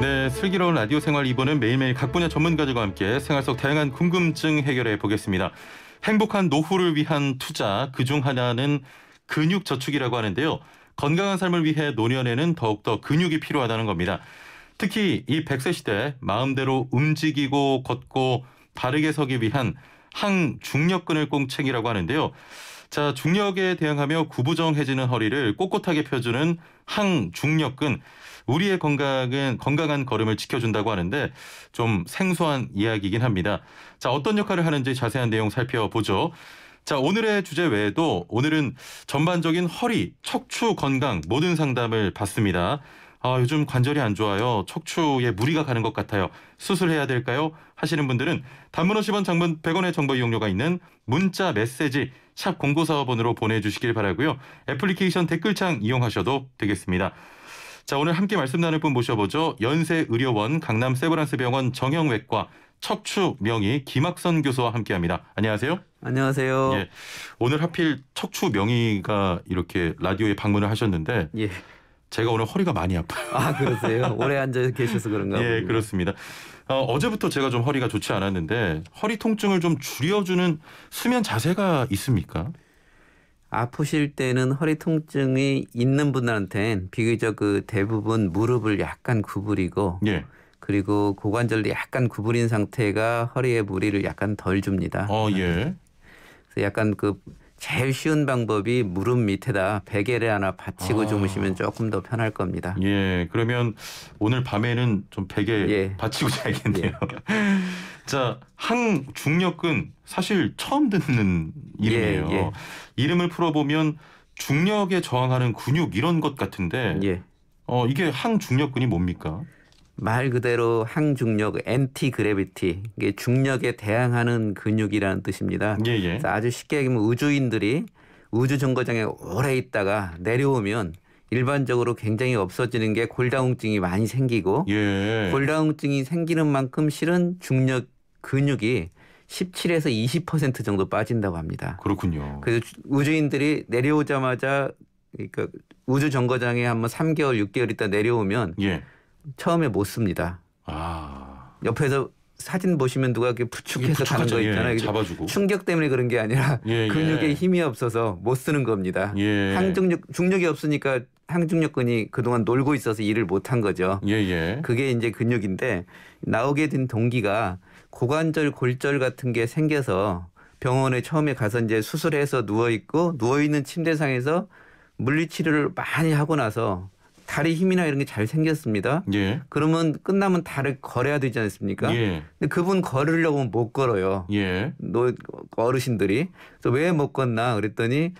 네, 슬기로운 라디오 생활 이번은 매일매일 각 분야 전문가들과 함께 생활 속 다양한 궁금증 해결해 보겠습니다. 행복한 노후를 위한 투자 그 중 하나는 근육 저축이라고 하는데요. 건강한 삶을 위해 노년에는 더욱더 근육이 필요하다는 겁니다. 특히 이 100세 시대 마음대로 움직이고 걷고 바르게 서기 위한 항중력근을 꽁챙이라고 하는데요. 자, 중력에 대응하며 구부정해지는 허리를 꼿꼿하게 펴주는 항중력근. 우리의 건강은 건강한 걸음을 지켜준다고 하는데 좀 생소한 이야기이긴 합니다. 자, 어떤 역할을 하는지 자세한 내용 살펴보죠. 자, 오늘의 주제 외에도 오늘은 전반적인 허리, 척추 건강 모든 상담을 받습니다. 아, 요즘 관절이 안 좋아요. 척추에 무리가 가는 것 같아요. 수술해야 될까요? 하시는 분들은 단문 50원 장문 100원의 정보 이용료가 있는 문자 메시지 샵 공고사업원으로 보내주시길 바라고요. 애플리케이션 댓글창 이용하셔도 되겠습니다. 자, 오늘 함께 말씀 나눌 분 모셔보죠. 연세의료원 강남 세브란스병원 정형외과 척추 명의 김학선 교수와 함께합니다. 안녕하세요. 안녕하세요. 예, 오늘 하필 척추 명의가 이렇게 라디오에 방문을 하셨는데 예. 제가 오늘 허리가 많이 아파요. 아 그러세요? 오래 앉아 계셔서 그런가 요 예, 보군요. 그렇습니다. 어, 제부터 제가 좀 허리가 좋지 않았는데 허리 통증을 좀 줄여주는 수면 자세가 있습니까? 아프실 때는 허리 통증이 있는 분들한테는 비교적 그 대부분 무릎을 약간 구부리고 예. 그리고 고관절도 약간 구부린 상태가 허리에 무리를 약간 덜 줍니다. 어, 예. 그래서 약간 그 제일 쉬운 방법이 무릎 밑에다 베개를 하나 받치고 아. 주무시면 조금 더 편할 겁니다. 예, 그러면 오늘 밤에는 좀 베개 예. 받치고 자야겠네요. 예. 자, 한 중력은 사실 처음 듣는 이름이에요. 예, 예, 이름을 풀어보면 중력에 저항하는 근육 이런 것 같은데 예. 어, 이게 한 중력근이 뭡니까? 말 그대로 항중력 엔티 그래비티 이게 중력에 대항하는 근육이라는 뜻입니다. 예, 예. 아주 쉽게 얘기하면 우주인들이 우주 정거장에 오래 있다가 내려오면 일반적으로 굉장히 없어지는 게 골다공증이 많이 생기고 예. 골다공증이 생기는 만큼 실은 중력 근육이 17에서 20% 정도 빠진다고 합니다. 그렇군요. 그래서 우주인들이 내려오자마자 그러니까 우주 정거장에 한번 3개월, 6개월 있다 내려오면 예. 처음에 못 씁니다. 아. 옆에서 사진 보시면 누가 이렇게 부축해서 가는 거 예, 있잖아요. 예, 잡아주고. 충격 때문에 그런 게 아니라 예, 예. 근육에 예. 힘이 없어서 못 쓰는 겁니다. 예. 항중력 중력이 없으니까 항중력근이 그동안 놀고 있어서 일을 못 한 거죠. 예예. 그게 이제 근육인데 나오게 된 동기가 고관절 골절 같은 게 생겨서 병원에 처음에 가서 이제 수술해서 누워 있고 누워 있는 침대상에서 물리치료를 많이 하고 나서 다리 힘이나 이런 게 잘 생겼습니다. 예. 그러면 끝나면 다리 걸어야 되지 않습니까? 예. 근데 그분 걸으려고 하면 못 걸어요. 예. 노 어르신들이 왜 못 걷나 그랬더니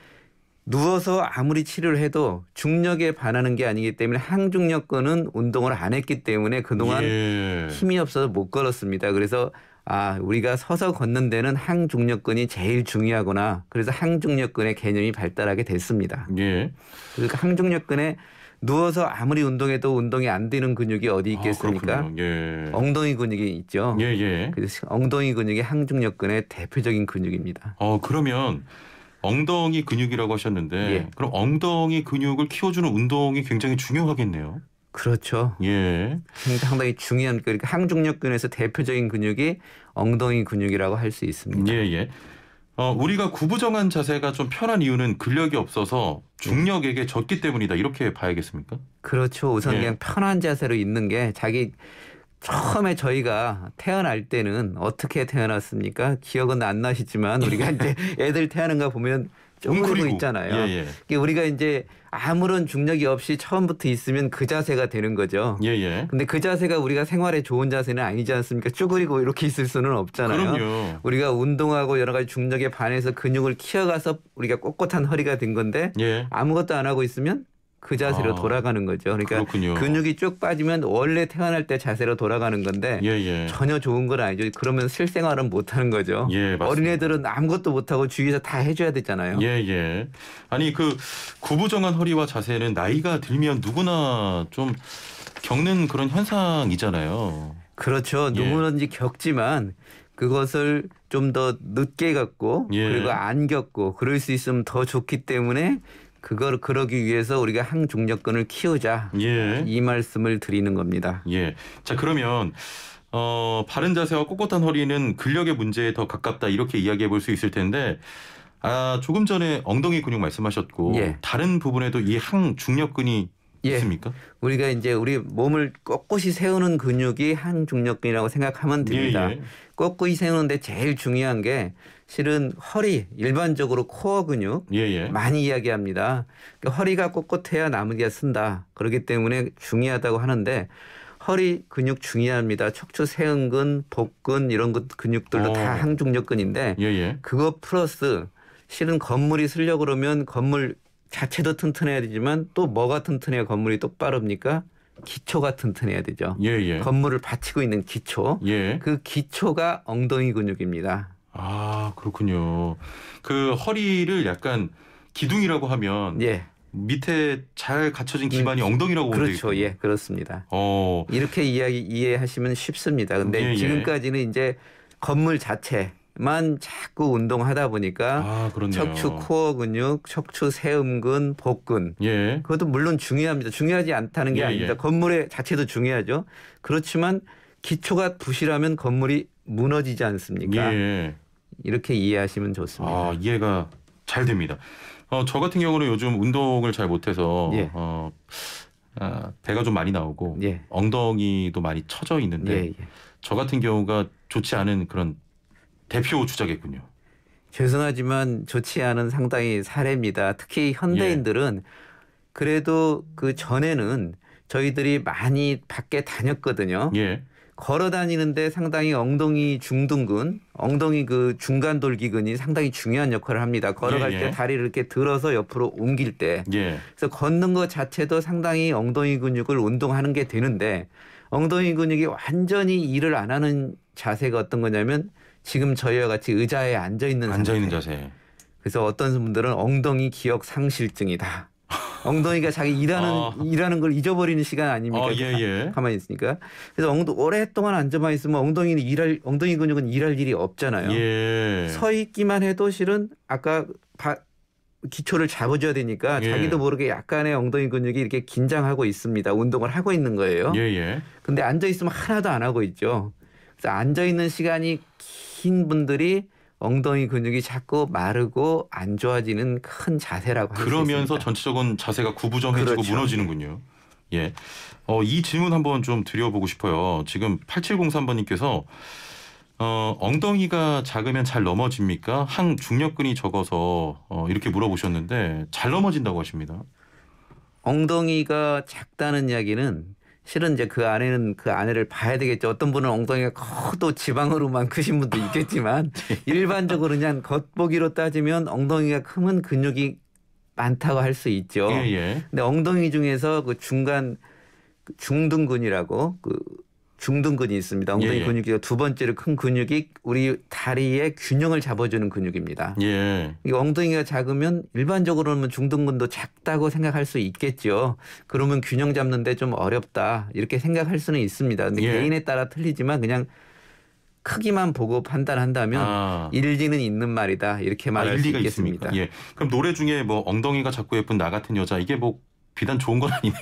누워서 아무리 치료를 해도 중력에 반하는 게 아니기 때문에 항중력근은 운동을 안 했기 때문에 그동안 예. 힘이 없어서 못 걸었습니다. 그래서 아, 우리가 서서 걷는 데는 항중력근이 제일 중요하구나. 그래서 항중력근의 개념이 발달하게 됐습니다. 예. 그러니까 항중력근의 누워서 아무리 운동해도 운동이 안 되는 근육이 어디 아, 있겠습니까? 아, 예. 엉덩이 근육이 있죠. 예, 예. 그래서 엉덩이 근육이 항중력근의 대표적인 근육입니다. 어, 그러면 엉덩이 근육이라고 하셨는데 예. 그럼 엉덩이 근육을 키워주는 운동이 굉장히 중요하겠네요. 그렇죠. 예. 상당히 중요한 그러니까 항중력근에서 대표적인 근육이 엉덩이 근육이라고 할 수 있습니다. 예, 예. 어, 우리가 구부정한 자세가 좀 편한 이유는 근력이 없어서 중력에게 졌기 때문이다. 이렇게 봐야겠습니까? 그렇죠. 우선 예. 그냥 편한 자세로 있는 게 자기 처음에 저희가 태어날 때는 어떻게 태어났습니까? 기억은 안 나시지만 우리가 이제 애들 태어난거 보면 쪼그리고 있잖아요. 예, 예. 그게 우리가 이제 아무런 중력이 없이 처음부터 있으면 그 자세가 되는 거죠. 예, 예. 근데 그 자세가 우리가 생활에 좋은 자세는 아니지 않습니까? 쭈그리고 이렇게 있을 수는 없잖아요. 그럼요. 우리가 운동하고 여러 가지 중력에 반해서 근육을 키워가서 우리가 꼿꼿한 허리가 된 건데 예. 아무것도 안 하고 있으면 그 자세로 아, 돌아가는 거죠. 그러니까 그렇군요. 근육이 쭉 빠지면 원래 태어날 때 자세로 돌아가는 건데 예, 예. 전혀 좋은 건 아니죠. 그러면 실생활은 못 하는 거죠. 예, 어린애들은 아무것도 못 하고 주위에서 다 해줘야 되잖아요. 예, 예. 아니 그 구부정한 허리와 자세는 나이가 들면 누구나 좀 겪는 그런 현상이잖아요. 그렇죠. 예. 누구든지 겪지만 그것을 좀 더 늦게 겪고 예. 그리고 안 겪고 그럴 수 있으면 더 좋기 때문에 그걸 그러기 위해서 우리가 항중력근을 키우자 예. 이 말씀을 드리는 겁니다. 예. 자 그러면 어, 바른 자세와 꼿꼿한 허리는 근력의 문제에 더 가깝다 이렇게 이야기해 볼 수 있을 텐데 아 조금 전에 엉덩이 근육 말씀하셨고 예. 다른 부분에도 이 항중력근이 예. 있습니까? 우리가 이제 우리 몸을 꼿꼿이 세우는 근육이 항중력근이라고 생각하면 됩니다. 예, 예. 꼿꼿이 세우는데 제일 중요한 게 실은 허리 일반적으로 코어 근육 예예. 예. 많이 이야기합니다. 그러니까 허리가 꼿꼿해야 나무가 쓴다. 그렇기 때문에 중요하다고 하는데 허리 근육 중요합니다. 척추 세은근, 복근 이런 것 근육들도 오. 다 어. 항중력근인데 예예. 예. 그거 플러스 실은 건물이 쓰려 그러면 건물 자체도 튼튼해야 되지만 또 뭐가 튼튼해야 건물이 똑바릅니까 기초가 튼튼해야 되죠. 예, 예. 건물을 받치고 있는 기초. 예. 그 기초가 엉덩이 근육입니다. 아 그렇군요. 그 허리를 약간 기둥이라고 하면 예. 밑에 잘 갖춰진 음, 기반이 음, 엉덩이라고 그렇죠. 예, 그렇습니다. 어. 이렇게 이야 이해하시면 쉽습니다. 근데 예, 예. 지금까지는 이제 건물 자체 만 자꾸 운동하다 보니까 아, 척추 코어 근육, 척추 세음근, 복근. 예. 그것도 물론 중요합니다. 중요하지 않다는 게 예, 예. 아닙니다. 예. 건물의 자체도 중요하죠. 그렇지만 기초가 부실하면 건물이 무너지지 않습니까? 예. 예. 이렇게 이해하시면 좋습니다. 아, 이해가 잘 됩니다. 어, 저 같은 경우는 요즘 운동을 잘 못해서 예. 어, 아, 배가 좀 많이 나오고 예. 엉덩이도 많이 처져 있는데 예예. 예. 저 같은 경우가 좋지 않은 그런 대표 주자겠군요. 죄송하지만 좋지 않은 상당히 사례입니다. 특히 현대인들은 예. 그래도 그 전에는 저희들이 많이 밖에 다녔거든요. 예. 걸어 다니는데 상당히 엉덩이 중둔근, 엉덩이 그 중간 돌기근이 상당히 중요한 역할을 합니다. 걸어갈 예, 예. 때 다리를 이렇게 들어서 옆으로 옮길 때. 예. 그래서 걷는 것 자체도 상당히 엉덩이 근육을 운동하는 게 되는데 엉덩이 근육이 완전히 일을 안 하는 자세가 어떤 거냐면 지금 저희와 같이 의자에 앉아 있는 앉아 있는 자세. 그래서 어떤 분들은 엉덩이 기억 상실증이다. 엉덩이가 자기 일하는 아. 일하는 걸 잊어버리는 시간 아닙니까? 아, 예, 예. 가만히 있으니까. 그래서 엉, 덩 오랫동안 앉아만 있으면 엉덩이는 일할 엉덩이 근육은 일할 일이 없잖아요. 예. 서 있기만 해도 실은 아까 바, 기초를 잡아줘야 되니까 예. 자기도 모르게 약간의 엉덩이 근육이 이렇게 긴장하고 있습니다. 운동을 하고 있는 거예요. 예예. 예. 근데 앉아 있으면 하나도 안 하고 있죠. 그래서 앉아 있는 시간이 긴 분들이 엉덩이 근육이 자꾸 마르고 안 좋아지는 큰 자세라고 그러면서 전체적인 자세가 구부정해지고 그렇죠. 무너지는군요. 예. 어, 이 질문 한번 좀 드려보고 싶어요. 지금 8703번님께서 어, 엉덩이가 작으면 잘 넘어집니까? 항 중력근이 적어서 어, 이렇게 물어보셨는데 잘 넘어진다고 하십니다. 엉덩이가 작다는 이야기는 실은 이제 그 아내는 그 아내를 봐야 되겠죠. 어떤 분은 엉덩이가 커도 지방으로만 크신 분도 있겠지만 일반적으로 그냥 겉보기로 따지면 엉덩이가 크면 근육이 많다고 할 수 있죠. 예, 예. 근데 엉덩이 중에서 그 중간 중둔근이라고 그 중둔근이 있습니다. 엉덩이 예. 예. 근육이 두 번째로 큰 근육이 우리 다리의 균형을 잡아주는 근육입니다. 예. 엉덩이가 작으면 일반적으로는 중둔근도 작다고 생각할 수 있겠죠. 그러면 균형 잡는데 좀 어렵다 이렇게 생각할 수는 있습니다. 근데 예. 개인에 따라 틀리지만 그냥 크기만 보고 판단한다면 아. 일리는 있는 말이다 이렇게 아, 말할 아, 수 있겠습니다. 예. 그럼 노래 중에 뭐 엉덩이가 자꾸 예쁜 나 같은 여자 이게 뭐 비단 좋은 건 아니네요.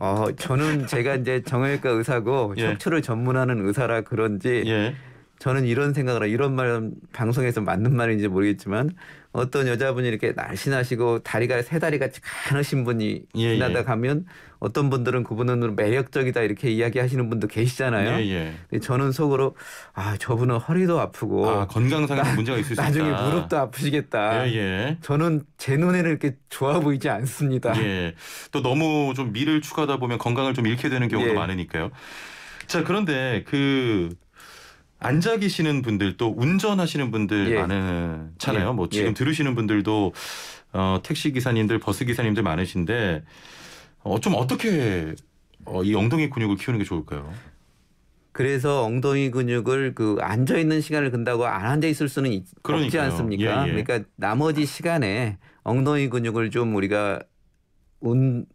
어, 저는 제가 이제 정형외과 의사고 예. 척추를 전문하는 의사라 그런지 예. 저는 이런 생각을 이런 말 방송에서 맞는 말인지 모르겠지만 어떤 여자분이 이렇게 날씬하시고 다리가 세 다리가 가느신 분이 예, 예. 지나다 예. 가면 어떤 분들은 그분은 매력적이다 이렇게 이야기하시는 분도 계시잖아요. 예, 예. 저는 속으로 아 저분은 허리도 아프고 아, 건강상에 문제가 있을 수 나중에 무릎도 아프시겠다. 예, 예, 저는 제 눈에는 이렇게 좋아 보이지 않습니다. 예. 또 너무 좀 미를 추구하다 보면 건강을 좀 잃게 되는 경우도 예. 많으니까요. 자 그런데 그 앉아 계시는 분들 또 운전하시는 분들 예. 많잖아요. 예. 뭐 지금 예. 들으시는 분들도 어, 택시 기사님들, 버스 기사님들 많으신데 어, 좀 어떻게 어, 이 엉덩이 근육을 키우는 게 좋을까요? 그래서 엉덩이 근육을 그 앉아 있는 시간을 근다고 안 앉아 있을 수는 있, 없지 않습니까? 예, 예. 그러니까 나머지 시간에 엉덩이 근육을 좀 우리가 운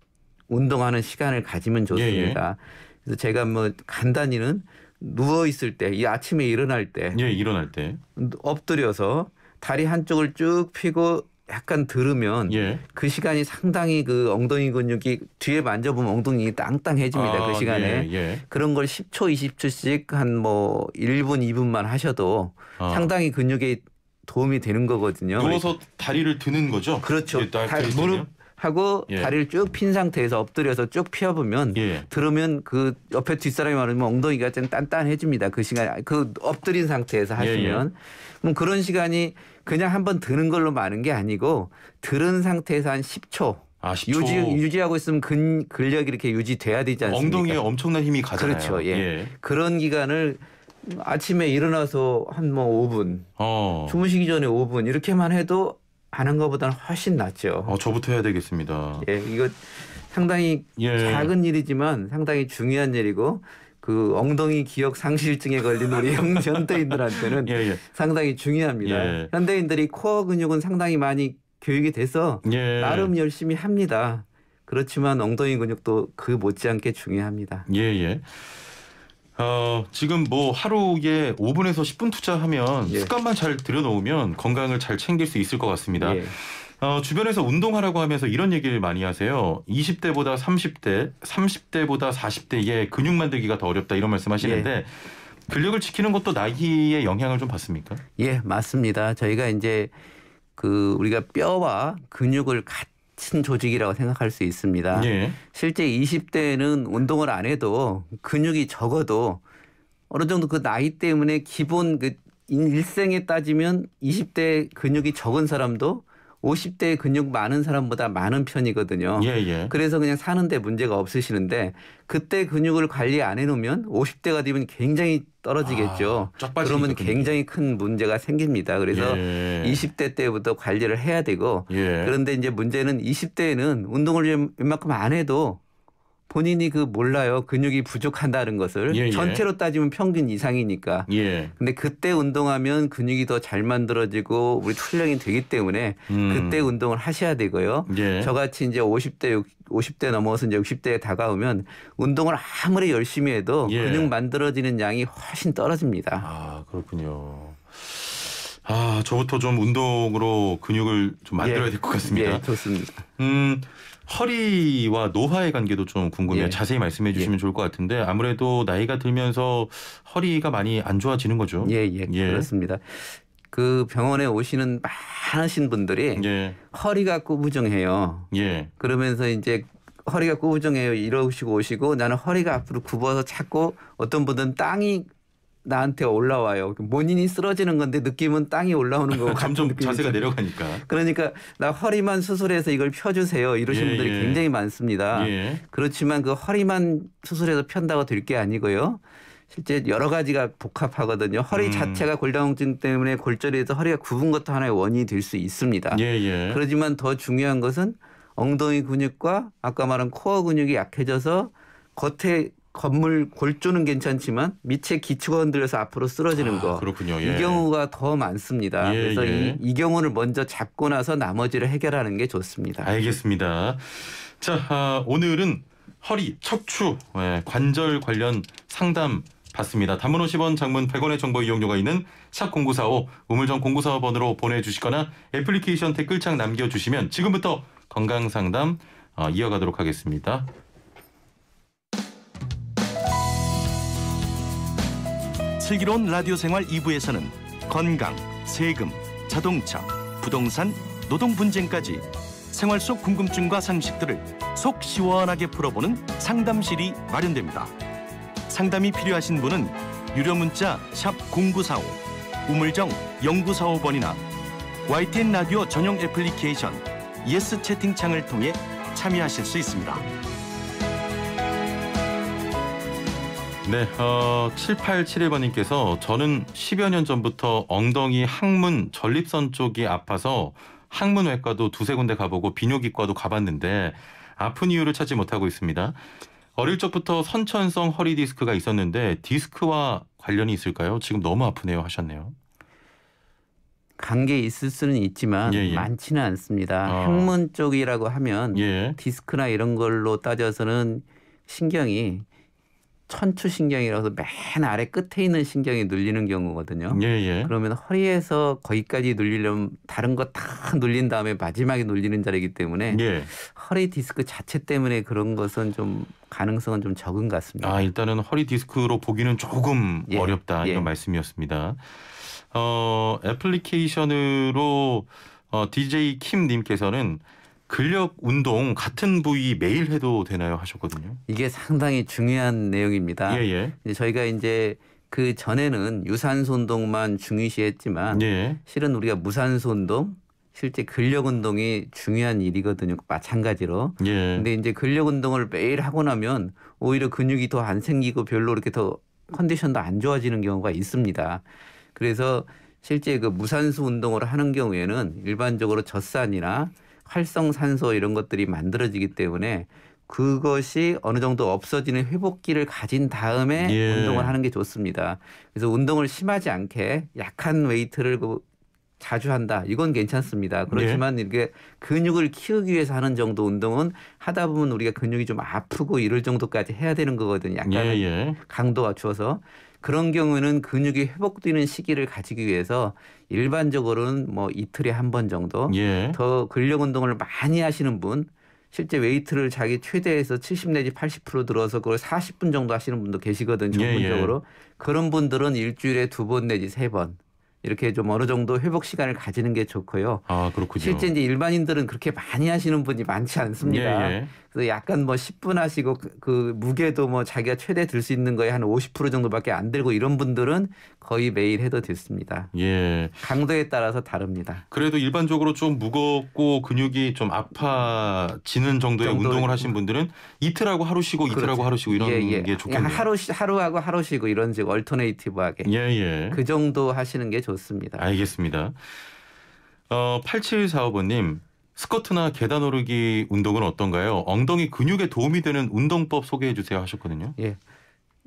운동하는 시간을 가지면 좋습니다. 예, 예. 그래서 제가 뭐 간단히는 누워 있을 때, 이 아침에 일어날 때, 예, 일어날 때 엎드려서 다리 한쪽을 쭉 펴고 약간 들으면 예. 그 시간이 상당히 그 엉덩이 근육이 뒤에 만져보면 엉덩이 땅땅해집니다. 그 아, 그 시간에 예, 예. 그런 걸 10초, 20초씩 한 뭐 1분, 2분만 하셔도 아. 상당히 근육에 도움이 되는 거거든요. 누워서 다리를 드는 거죠? 그렇죠. 다, 무릎 하고 예. 다리를 쭉 핀 상태에서 엎드려서 쭉 펴보면 예. 들으면 그 옆에 뒷사람이 말하면 엉덩이가 좀 단단해집니다. 그 시간 그 엎드린 상태에서 예, 하시면 예. 그 그런 시간이 그냥 한번 드는 걸로 많은 게 아니고 들은 상태에서 한 10초 아, 유지 유지하고 있으면 근 근력이 이렇게 유지돼야 되지 않습니까? 엉덩이에 엄청난 힘이 가잖아요. 그렇죠. 예. 예. 그런 기간을 아침에 일어나서 한 뭐 5분, 어. 주무시기 전에 5분 이렇게만 해도 하는 것보다는 훨씬 낫죠. 어, 저부터 해야 되겠습니다. 예, 이거 상당히 예. 작은 일이지만 상당히 중요한 일이고 그 엉덩이 기억 상실증에 걸린 우리 현대인들한테는 예, 예. 상당히 중요합니다. 예. 현대인들이 코어 근육은 상당히 많이 교육이 돼서 예. 나름 열심히 합니다. 그렇지만 엉덩이 근육도 그 못지않게 중요합니다. 예 예. 어, 지금 뭐 하루에 5분에서 10분 투자하면 예. 습관만 잘 들여놓으면 건강을 잘 챙길 수 있을 것 같습니다. 예. 어, 주변에서 운동하라고 하면서 이런 얘기를 많이 하세요. 20대보다 30대, 30대보다 40대 에 예, 근육 만들기가 더 어렵다 이런 말씀하시는데 예. 근력을 지키는 것도 나이에 영향을 좀 받습니까? 예, 맞습니다. 저희가 이제 그 우리가 뼈와 근육을 같이 친 조직이라고 생각할 수 있습니다. 예. 실제 20대에는 운동을 안 해도 근육이 적어도 어느 정도 그 나이 때문에 기본 그 일생에 따지면 20대 근육이 적은 사람도 50대 근육 많은 사람보다 많은 편이거든요. 예, 예. 그래서 그냥 사는데 문제가 없으시는데 그때 근육을 관리 안 해놓으면 50대가 되면 굉장히 떨어지겠죠. 아, 그러면 굉장히 큰 문제가 생깁니다. 그래서 예. 20대 때부터 관리를 해야 되고 예. 그런데 이제 문제는 20대에는 운동을 웬만큼 안 해도 본인이 그 몰라요 근육이 부족한다는 것을 예, 예. 전체로 따지면 평균 이상이니까. 예. 근데 그때 운동하면 근육이 더 잘 만들어지고 우리 훈련이 되기 때문에 음. 그때 운동을 하셔야 되고요. 예. 저같이 이제 50대 50대 넘어서 이제 60대에 다가오면 운동을 아무리 열심히 해도 예. 근육 만들어지는 양이 훨씬 떨어집니다. 아 그렇군요. 아, 저부터 좀 운동으로 근육을 좀 만들어야 예. 될것 같습니다. 예, 좋습니다. 음, 허리와 노화의 관계도 좀 궁금해요. 예. 자세히 말씀해 주시면 예. 좋을 것 같은데 아무래도 나이가 들면서 허리가 많이 안 좋아지는 거죠. 예, 예. 예. 그렇습니다. 그 병원에 오시는 많으신 분들이 예. 허리가 꾸부정해요. 예. 그러면서 이제 허리가 꾸부정해요. 이러시고 오시고 나는 허리가 앞으로 굽어서 자꾸 어떤 분은 땅이 나한테 올라와요. 본인이 쓰러지는 건데 느낌은 땅이 올라오는 거고 감정 자세가 내려가니까. 그러니까 나 허리만 수술해서 이걸 펴주세요 이러시는 예, 분들이 예. 굉장히 많습니다. 예. 그렇지만 그 허리만 수술해서 편다고 될 게 아니고요. 실제 여러 가지가 복합하거든요. 허리 음. 자체가 골다공증 때문에 골절에서 허리가 굽은 것도 하나의 원인이 될 수 있습니다. 예, 예. 그렇지만 더 중요한 것은 엉덩이 근육과 아까 말한 코어 근육이 약해져서 겉에 건물 골조는 괜찮지만 밑에 기초가 흔들려서 앞으로 쓰러지는 아, 거. 그렇군요. 예. 이 경우가 더 많습니다. 예, 그래서 예. 이, 이 경우를 먼저 잡고 나서 나머지를 해결하는 게 좋습니다. 알겠습니다. 자, 아, 오늘은 허리, 척추, 예, 관절 관련 상담 받습니다. 단문 50원, 장문 100원의 정보 이용료가 있는 샵0945 우물정 0945번으로 보내주시거나 애플리케이션 댓글창 남겨주시면 지금부터 건강상담 어, 이어가도록 하겠습니다. 슬기로운 라디오 생활 2부에서는 건강, 세금, 자동차, 부동산, 노동 분쟁까지 생활 속 궁금증과 상식들을 속 시원하게 풀어보는 상담실이 마련됩니다. 상담이 필요하신 분은 유료 문자 샵 0945, 우물정 0945번이나 YTN 라디오 전용 애플리케이션 예스 채팅창을 통해 참여하실 수 있습니다. 네, 어, 7871번님께서 저는 10여 년 전부터 엉덩이 항문 전립선 쪽이 아파서 항문외과도 두세 군데 가보고 비뇨기과도 가봤는데 아픈 이유를 찾지 못하고 있습니다. 어릴 적부터 선천성 허리 디스크가 있었는데 디스크와 관련이 있을까요? 지금 너무 아프네요 하셨네요. 관계 있을 수는 있지만 예, 예. 많지는 않습니다. 아. 항문 쪽이라고 하면 예. 디스크나 이런 걸로 따져서는 신경이 천추신경이라서 맨 아래 끝에 있는 신경이 눌리는 경우거든요. 예, 예. 그러면 허리에서 거기까지 눌리려면 다른 거 다 눌린 다음에 마지막에 눌리는 자리이기 때문에 예. 허리 디스크 자체 때문에 그런 것은 좀 가능성은 좀 적은 것 같습니다. 아 일단은 허리 디스크로 보기는 조금 예. 어렵다 이런 예. 말씀이었습니다. 어, 애플리케이션으로 어, DJ 킴 님께서는 근력 운동 같은 부위 매일 해도 되나요 하셨거든요. 이게 상당히 중요한 내용입니다. 예, 예. 저희가 이제 그 전에는 유산소 운동만 중요시했지만 예. 실은 우리가 무산소 운동 실제 근력 운동이 중요한 일이거든요. 마찬가지로. 예. 근데 이제 근력 운동을 매일 하고 나면 오히려 근육이 더 안 생기고 별로 이렇게 더 컨디션도 안 좋아지는 경우가 있습니다. 그래서 실제 그 무산소 운동을 하는 경우에는 일반적으로 젖산이나 활성산소 이런 것들이 만들어지기 때문에 그것이 어느 정도 없어지는 회복기를 가진 다음에 예. 운동을 하는 게 좋습니다. 그래서 운동을 심하지 않게 약한 웨이트를 그 자주 한다. 이건 괜찮습니다. 네. 그렇지만 예. 이렇게 근육을 키우기 위해서 하는 정도 운동은 하다 보면 우리가 근육이 좀 아프고 이럴 정도까지 해야 되는 거거든요. 약간 예, 예. 강도가 주어서 그런 경우는 근육이 회복되는 시기를 가지기 위해서 일반적으로는 뭐 이틀에 한 번 정도 예. 더 근력 운동을 많이 하시는 분 실제 웨이트를 자기 최대에서 70 내지 80% 들어서 그걸 40분 정도 하시는 분도 계시거든요. 전문적으로. 예, 예. 그런 분들은 일주일에 두 번 내지 세 번. 이렇게 좀 어느 정도 회복 시간을 가지는 게 좋고요. 아, 그렇군요. 실제 이제 일반인들은 그렇게 많이 하시는 분이 많지 않습니다. 예, 예. 그 약간 뭐 10분 하시고 그, 그, 무게도 뭐 자기가 최대 들 수 있는 거에 한 50% 정도밖에 안 들고 이런 분들은 거의 매일 해도 됐습니다. 예. 강도에 따라서 다릅니다. 그래도 일반적으로 좀 무겁고 근육이 좀 아파지는 정도의 정도... 운동을 하신 음. 분들은 이틀하고 하루 쉬고 그렇죠. 이틀하고 하루 쉬고 이런 예, 예. 게 좋겠네요. 하루 하루하고 하루 쉬고 이런 즉 얼터네이티브하게 예, 예. 그 정도 하시는 게 좋습니다. 알겠습니다. 어, 8745번님 스커트나 계단 오르기 운동은 어떤가요? 엉덩이 근육에 도움이 되는 운동법 소개해 주세요 하셨거든요. 예.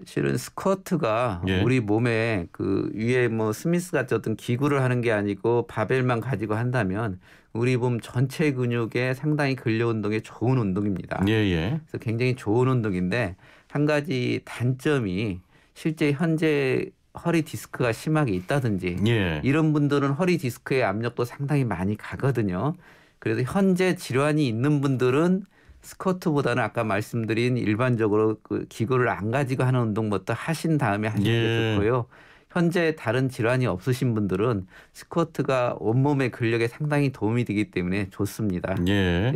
실은 스쿼트가 예. 우리 몸에 그 위에 뭐 스미스 같은 어떤 기구를 하는 게 아니고 바벨만 가지고 한다면 우리 몸 전체 근육에 상당히 근력 운동에 좋은 운동입니다. 예, 예. 그래서 굉장히 좋은 운동인데 한 가지 단점이 실제 현재 허리 디스크가 심하게 있다든지 예. 이런 분들은 허리 디스크의 압력도 상당히 많이 가거든요. 그래서 현재 질환이 있는 분들은 스쿼트보다는 아까 말씀드린 일반적으로 그 기구를 안 가지고 하는 운동부터 하신 다음에 하시는 예. 게 좋고요. 현재 다른 질환이 없으신 분들은 스쿼트가 온몸의 근력에 상당히 도움이 되기 때문에 좋습니다. 예.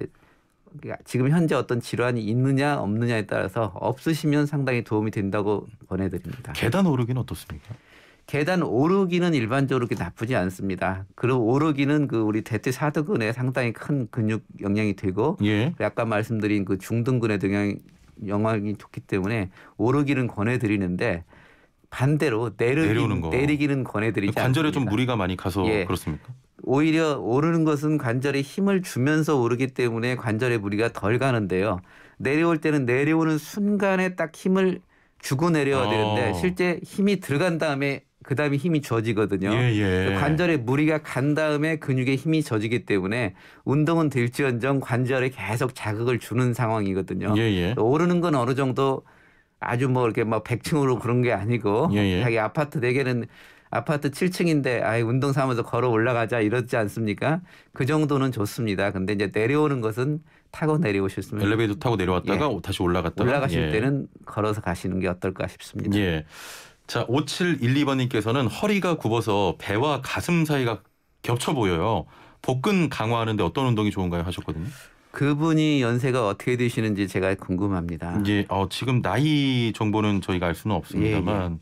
그러니까 지금 현재 어떤 질환이 있느냐 없느냐에 따라서 없으시면 상당히 도움이 된다고 권해드립니다. 계단 오르기는 어떻습니까? 계단 오르기는 일반적으로 그렇게 나쁘지 않습니다. 그리고 오르기는 그 우리 대퇴사두근에 상당히 큰 근육 영향이 되고 예. 아까 말씀드린 그 중등근에 영향 영향이 좋기 때문에 오르기는 권해드리는데 반대로 내리기, 내리기는 권해드리지 관절에 않습니다. 좀 무리가 많이 가서 예. 그렇습니까? 오히려 오르는 것은 관절에 힘을 주면서 오르기 때문에 관절에 무리가 덜 가는데요. 내려올 때는 내려오는 순간에 딱 힘을 주고 내려야 어. 되는데 실제 힘이 들어간 다음에 그다음에 힘이 저지거든요. 예, 예. 관절에 무리가 간 다음에 근육에 힘이 저지기 때문에 운동은 될지언정 관절에 계속 자극을 주는 상황이거든요. 예, 예. 오르는 건 어느 정도 아주 뭐 이렇게 막 100층으로 그런 게 아니고 예, 예. 자기 아파트 대개는 네 아파트 7층인데 아예 운동 삼아서 걸어 올라가자 이러지 않습니까? 그 정도는 좋습니다. 근데 이제 내려오는 것은 타고 내려오셨으면 엘리베이터 타고 내려왔다가 예. 다시 올라갔다가 올라가실 예. 때는 걸어서 가시는 게 어떨까 싶습니다. 예. 자, 5712번님께서는 허리가 굽어서 배와 가슴 사이가 겹쳐 보여요. 복근 강화하는데 어떤 운동이 좋은가요? 하셨거든요. 그분이 연세가 어떻게 되시는지 제가 궁금합니다. 예, 어, 지금 나이 정보는 저희가 알 수는 없습니다만.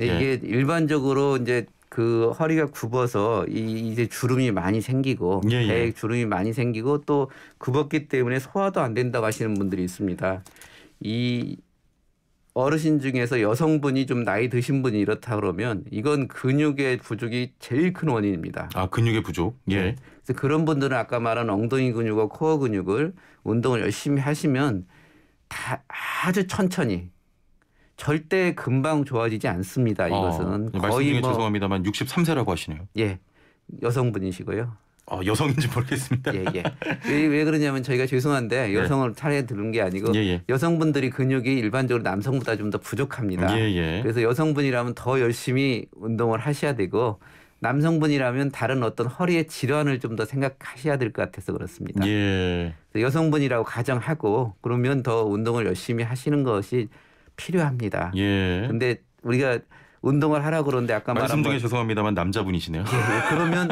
예, 예. 예. 이게 일반적으로 이제 그 허리가 굽어서 이, 이제 주름이 많이 생기고 예, 예. 배에 주름이 많이 생기고 또 굽었기 때문에 소화도 안 된다고 하시는 분들이 있습니다. 이 어르신 중에서 여성분이 좀 나이 드신 분이 이렇다 그러면 이건 근육의 부족이 제일 큰 원인입니다. 아 근육의 부족. 예. 네. 그래서 그런 분들은 아까 말한 엉덩이 근육과 코어 근육을 운동을 열심히 하시면 다 아주 천천히 절대 금방 좋아지지 않습니다. 아, 이것은 어, 거의 뭐, 죄송합니다만 63세라고 하시네요. 예. 여성분이시고요. 어, 여성인지 모르겠습니다. 예, 예. 왜, 왜 그러냐면 저희가 죄송한데 네. 여성을 차례 들은 게 아니고 예, 예. 여성분들이 근육이 일반적으로 남성보다 좀 더 부족합니다. 예, 예. 그래서 여성분이라면 더 열심히 운동을 하셔야 되고 남성분이라면 다른 어떤 허리의 질환을 좀 더 생각하셔야 될 것 같아서 그렇습니다. 예. 여성분이라고 가정하고 그러면 더 운동을 열심히 하시는 것이 필요합니다. 예. 근데 우리가 운동을 하라 그러는데 아까 말씀 말한 중에 죄송합니다만 남자분이시네요. 예, 예, 그러면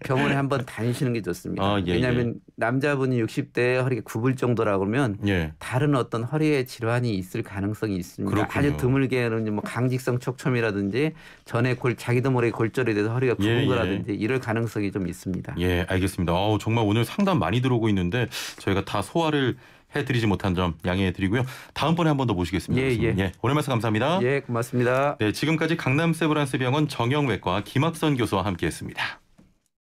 병원에 한번 다니시는 게 좋습니다. 아, 예, 예. 왜냐하면 예. 남자분이 6 0대 허리가 굽을 정도라 그러면 예. 다른 어떤 허리에 질환이 있을 가능성이 있습니다. 그렇군요. 아주 드물게는 뭐 강직성 척추염이라든지 전에 골 자기도 모르게 골절에 대해서 허리가 굽은 거라든지 이럴 가능성이 좀 있습니다. 예, 알겠습니다. 어우, 정말 오늘 상담 많이 들어오고 있는데 저희가 다 소화를 해드리지 못한 점 양해해드리고요. 다음번에 한 번 더 모시겠습니다. 예, 예. 예. 오늘 말씀 감사합니다. 예, 고맙습니다. 네, 지금까지 강남 세브란스 병원 정형외과 김학선 교수와 함께했습니다.